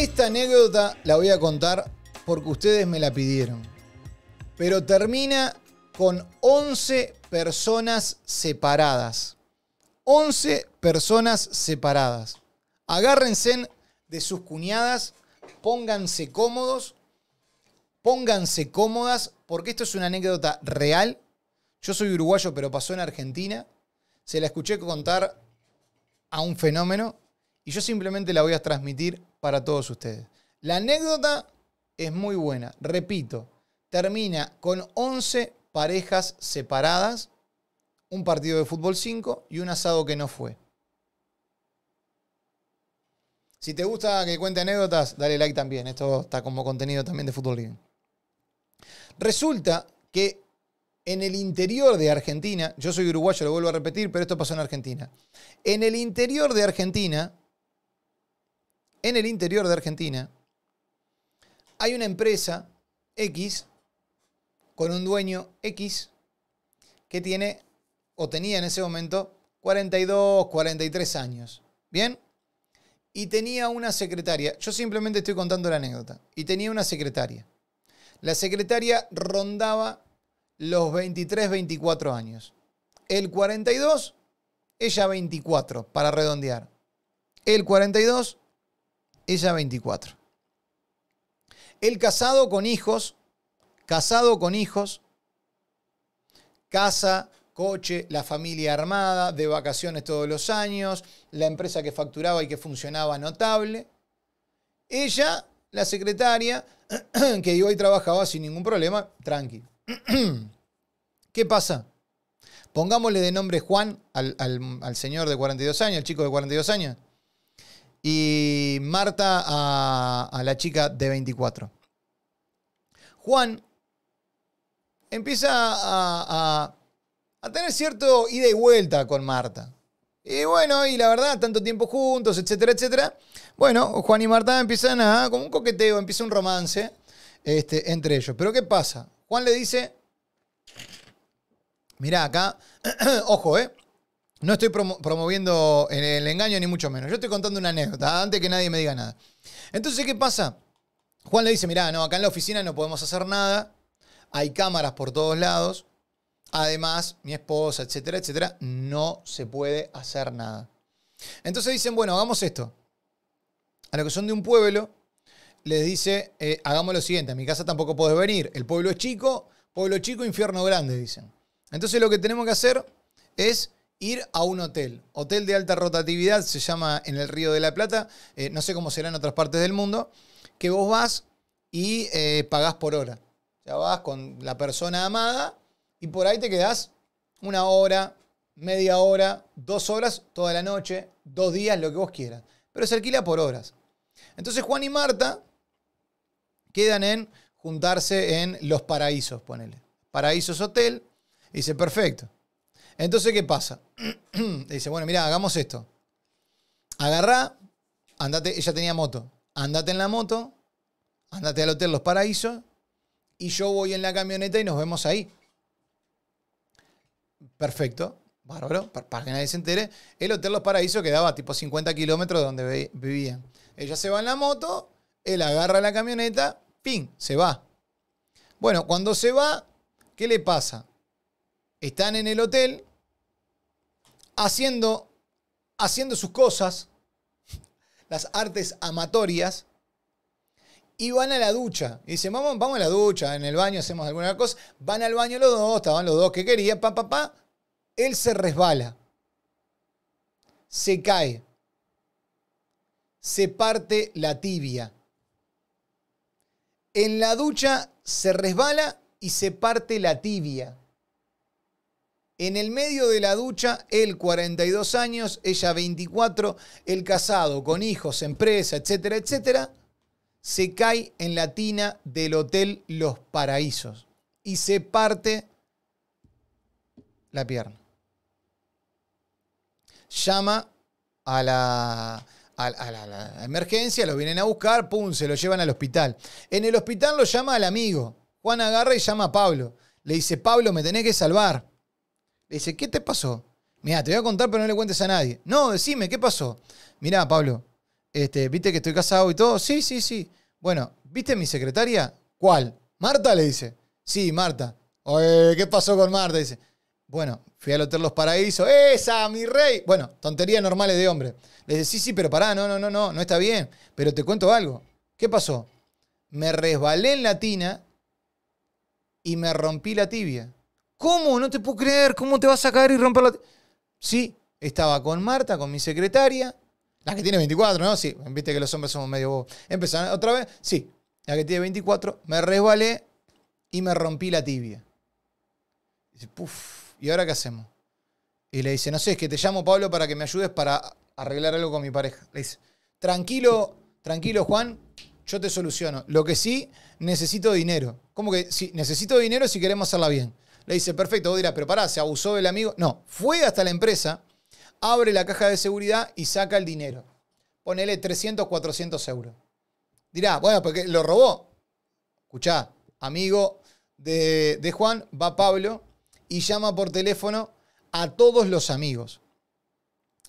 Esta anécdota la voy a contar porque ustedes me la pidieron. Pero termina con 11 personas separadas. 11 personas separadas. Agárrense de sus cuñadas, pónganse cómodos, pónganse cómodas, porque esto es una anécdota real. Yo soy uruguayo, pero pasó en Argentina. Se la escuché contar a un fenómeno y yo simplemente la voy a transmitir para todos ustedes. La anécdota es muy buena. Repito, termina con 11 parejas separadas, un partido de fútbol 5 y un asado que no fue. Si te gusta que cuente anécdotas, dale like también. Esto está como contenido también de Fútbol league Resulta que en el interior de Argentina, yo soy uruguayo, lo vuelvo a repetir, pero esto pasó en Argentina. En el interior de Argentina, en el interior de Argentina, hay una empresa X con un dueño X que tiene o tenía en ese momento 42, 43 años. ¿Bien? Y tenía una secretaria. Yo simplemente estoy contando la anécdota. Y tenía una secretaria. La secretaria rondaba los 23, 24 años. El 42, ella 24, para redondear. El 42, ella 24. El casado con hijos, casado con hijos, casa, coche, la familia armada, de vacaciones todos los años, la empresa que facturaba y que funcionaba notable. Ella, la secretaria, que hoy trabajaba sin ningún problema, tranqui. ¿Qué pasa? Pongámosle de nombre Juan al, al señor de 42 años, el chico de 42 años y Marta a, la chica de 24. Juan empieza a, tener cierto ida y vuelta con Marta. Y bueno, y la verdad, tanto tiempo juntos, etcétera, etcétera. Bueno, Juan y Marta empiezan a, como un coqueteo, empieza un romance este, entre ellos. Pero ¿qué pasa? Juan le dice, mirá acá, ojo, ¿eh? No estoy promoviendo el, engaño ni mucho menos. Yo estoy contando una anécdota antes que nadie me diga nada. Entonces, ¿qué pasa? Juan le dice, mirá, no, acá en la oficina no podemos hacer nada. Hay cámaras por todos lados. Además, mi esposa, etcétera, etcétera, no se puede hacer nada. Entonces dicen, bueno, hagamos esto. A los que son de un pueblo, les dice, eh, hagamos lo siguiente, a mi casa tampoco puedes venir. El pueblo es chico, pueblo chico, infierno grande, dicen. Entonces lo que tenemos que hacer es ir a un hotel. Hotel de alta rotatividad se llama en el Río de la Plata, eh, no sé cómo será en otras partes del mundo, que vos vas y eh, pagás por hora. Ya vas con la persona amada y por ahí te quedás una hora, media hora, dos horas, toda la noche, dos días, lo que vos quieras. Pero se alquila por horas. Entonces Juan y Marta quedan en juntarse en Los Paraísos, ponele. Paraísos Hotel. dice, perfecto. Entonces, ¿qué pasa? dice, bueno, mira, hagamos esto. Agarrá, andate, ella tenía moto. Andate en la moto, andate al Hotel Los Paraísos y yo voy en la camioneta y nos vemos ahí. Perfecto, bárbaro, para que nadie se entere. El Hotel Los Paraísos quedaba tipo 50 kilómetros de donde vivían. Ella se va en la moto, él agarra la camioneta, pin, se va. Bueno, cuando se va, ¿qué le pasa? Están en el hotel, haciendo, haciendo sus cosas, las artes amatorias, y van a la ducha. Y dicen, vamos, a la ducha, en el baño hacemos alguna cosa. Van al baño los dos, estaban los dos que querían, pa, pa, Él se resbala. Se cae. Se parte la tibia. En la ducha se resbala y se parte la tibia. En el medio de la ducha, él 42 años, ella 24, el casado con hijos, empresa, etcétera, etcétera, se cae en la tina del Hotel Los Paraísos y se parte la pierna. Llama a la, emergencia, lo vienen a buscar, pum, se lo llevan al hospital. En el hospital lo llama al amigo. Juan agarra y llama a Pablo. Le dice, Pablo, me tenés que salvar dice, ¿qué te pasó? Mira, te voy a contar, pero no le cuentes a nadie. No, decime, ¿qué pasó? mira Pablo, este, ¿viste que estoy casado y todo? Sí, sí, sí. Bueno, ¿viste mi secretaria? ¿Cuál? ¿Marta? Le dice. Sí, Marta. Oye, ¿qué pasó con Marta? Dice. Bueno, fui al Hotel Los Paraísos. ¡Esa, mi rey! Bueno, tonterías normales de hombre. Le dice, sí, sí, pero pará, no, no, no, no, no está bien. Pero te cuento algo. ¿Qué pasó? Me resbalé en la tina y me rompí la tibia. ¿Cómo? No te puedo creer. ¿Cómo te vas a caer y romper la... Sí, estaba con Marta, con mi secretaria. La que tiene 24, ¿no? Sí, viste que los hombres somos medio bobos. Empezaron otra vez. Sí, la que tiene 24. Me resbalé y me rompí la tibia. dice, puff, ¿y ahora qué hacemos? Y le dice, no sé, es que te llamo Pablo para que me ayudes para arreglar algo con mi pareja. Le dice, tranquilo, tranquilo Juan, yo te soluciono. Lo que sí, necesito dinero. ¿Cómo que sí? Necesito dinero si queremos hacerla bien. Le dice, perfecto, vos dirás, pero pará, se abusó del amigo. No, fue hasta la empresa, abre la caja de seguridad y saca el dinero. Ponele 300, 400 euros. Dirá, bueno, porque lo robó. Escuchá, amigo de, de Juan, va Pablo y llama por teléfono a todos los amigos.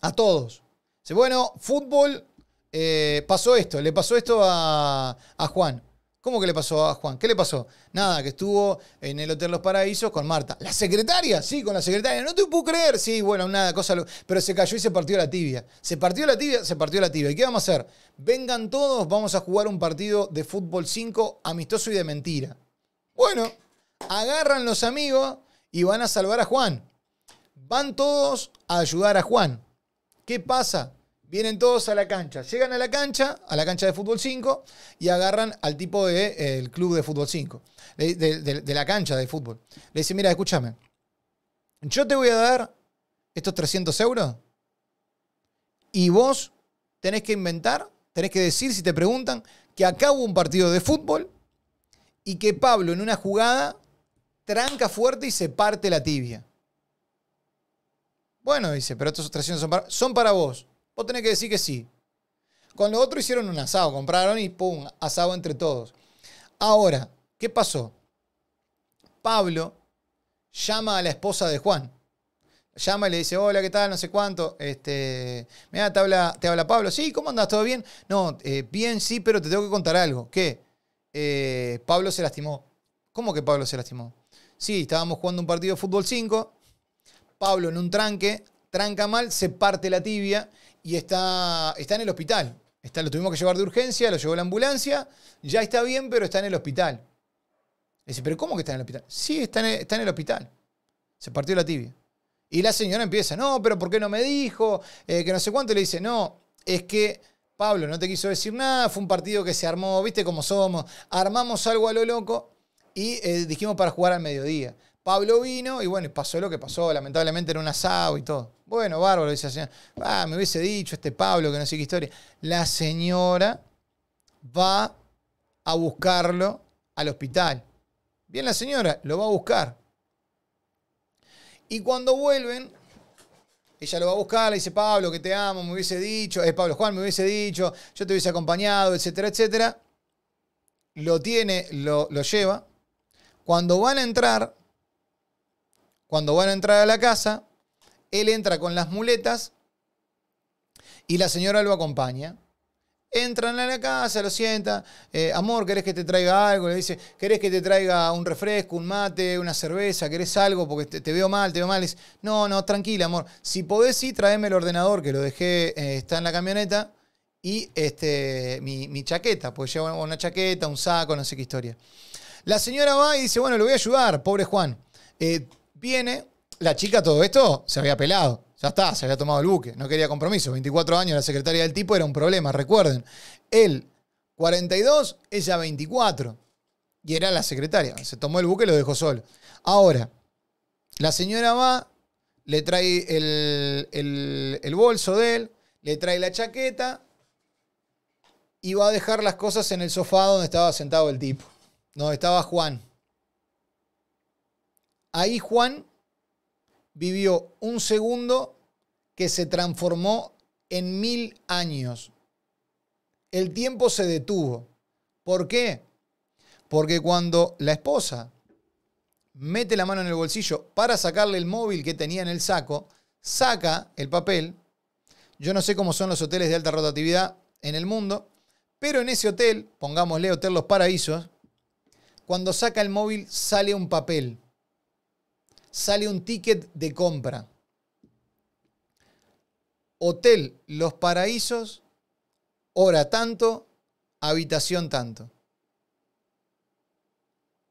A todos. Dice, bueno, fútbol, eh, pasó esto, le pasó esto a, a Juan. ¿Cómo que le pasó a Juan? ¿Qué le pasó? Nada, que estuvo en el Hotel Los Paraísos con Marta. ¿La secretaria? Sí, con la secretaria. No te puedo creer. Sí, bueno, nada, cosa. Pero se cayó y se partió la tibia. Se partió la tibia, se partió la tibia. ¿Y qué vamos a hacer? Vengan todos, vamos a jugar un partido de fútbol 5 amistoso y de mentira. Bueno, agarran los amigos y van a salvar a Juan. Van todos a ayudar a Juan. ¿Qué pasa? Vienen todos a la cancha. Llegan a la cancha, a la cancha de fútbol 5, y agarran al tipo del de, eh, club de fútbol 5, de, la cancha de fútbol. Le dicen, mira, escúchame, yo te voy a dar estos 300 euros y vos tenés que inventar, tenés que decir, si te preguntan, que acabo un partido de fútbol y que Pablo en una jugada tranca fuerte y se parte la tibia. Bueno, dice, pero estos 300 son son para vos. Vos tenés que decir que sí. Con lo otros hicieron un asado, compraron y pum, asado entre todos. Ahora, ¿qué pasó? Pablo llama a la esposa de Juan. Llama y le dice, hola, ¿qué tal? No sé cuánto. Este, mira, te habla, te habla Pablo. Sí, ¿cómo andas? ¿Todo bien? No, eh, bien, sí, pero te tengo que contar algo. ¿Qué? Eh, Pablo se lastimó. ¿Cómo que Pablo se lastimó? Sí, estábamos jugando un partido de fútbol 5. Pablo en un tranque, tranca mal, se parte la tibia y está, está en el hospital. Está, lo tuvimos que llevar de urgencia, lo llevó la ambulancia, ya está bien, pero está en el hospital. Dice, ¿pero cómo que está en el hospital? Sí, está en el, hospital. Se partió la tibia. Y la señora empieza, no, pero ¿por qué no me dijo? Eh, que no sé cuánto. Le dice, no, es que Pablo no te quiso decir nada, fue un partido que se armó, viste cómo somos, armamos algo a lo loco y eh, dijimos para jugar al mediodía. Pablo vino y bueno, pasó lo que pasó. Lamentablemente era un asado y todo. Bueno, bárbaro, dice la señora. Ah, me hubiese dicho este Pablo que no sé qué historia. La señora va a buscarlo al hospital. Bien, la señora lo va a buscar. Y cuando vuelven, ella lo va a buscar, le dice, Pablo, que te amo, me hubiese dicho, es eh, Pablo Juan, me hubiese dicho, yo te hubiese acompañado, etcétera, etcétera. Lo tiene, lo, lo lleva. Cuando van a entrar, cuando van a entrar a la casa, él entra con las muletas y la señora lo acompaña. Entran a la casa, lo sienta. Eh, amor, ¿querés que te traiga algo? Le dice, ¿querés que te traiga un refresco, un mate, una cerveza? ¿Querés algo? Porque te, veo mal, te veo mal. dice, no, no, tranquila, amor. Si podés, sí, tráeme el ordenador que lo dejé, eh, está en la camioneta. Y este, mi, chaqueta, pues llevo una chaqueta, un saco, no sé qué historia. La señora va y dice, bueno, lo voy a ayudar, pobre Juan. Eh, Viene, la chica todo esto se había pelado. Ya está, se había tomado el buque, no quería compromiso. 24 años, la secretaria del tipo era un problema, recuerden. Él, 42, ella 24. Y era la secretaria. Se tomó el buque y lo dejó solo. Ahora, la señora va, le trae el, el, el bolso de él, le trae la chaqueta y va a dejar las cosas en el sofá donde estaba sentado el tipo. Donde estaba Juan. Ahí Juan vivió un segundo que se transformó en mil años. El tiempo se detuvo. ¿Por qué? Porque cuando la esposa mete la mano en el bolsillo para sacarle el móvil que tenía en el saco, saca el papel. Yo no sé cómo son los hoteles de alta rotatividad en el mundo, pero en ese hotel, pongámosle Hotel Los Paraísos, cuando saca el móvil sale un papel sale un ticket de compra. Hotel Los Paraísos, hora tanto, habitación tanto.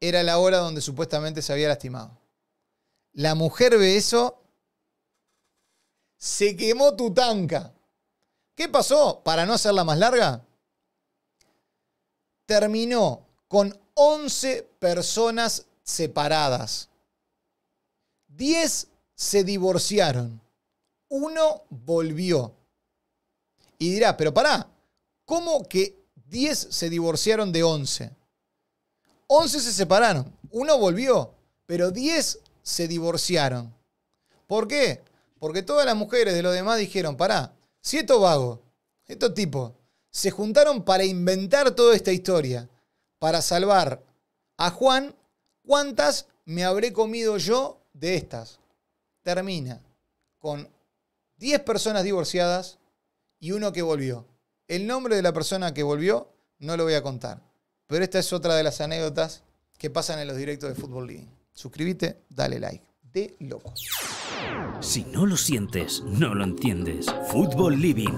Era la hora donde supuestamente se había lastimado. La mujer ve eso, se quemó tu tanca. ¿Qué pasó? Para no hacerla más larga, terminó con 11 personas separadas. 10 se divorciaron, uno volvió. Y dirá, pero pará, ¿cómo que 10 se divorciaron de 11? 11 se separaron, uno volvió, pero 10 se divorciaron. ¿Por qué? Porque todas las mujeres de los demás dijeron, pará, si estos vagos, estos tipos, se juntaron para inventar toda esta historia, para salvar a Juan, ¿cuántas me habré comido yo de estas termina con 10 personas divorciadas y uno que volvió. El nombre de la persona que volvió no lo voy a contar, pero esta es otra de las anécdotas que pasan en los directos de Fútbol Living. Suscríbete, dale like. De locos. Si no lo sientes, no lo entiendes. Fútbol Living.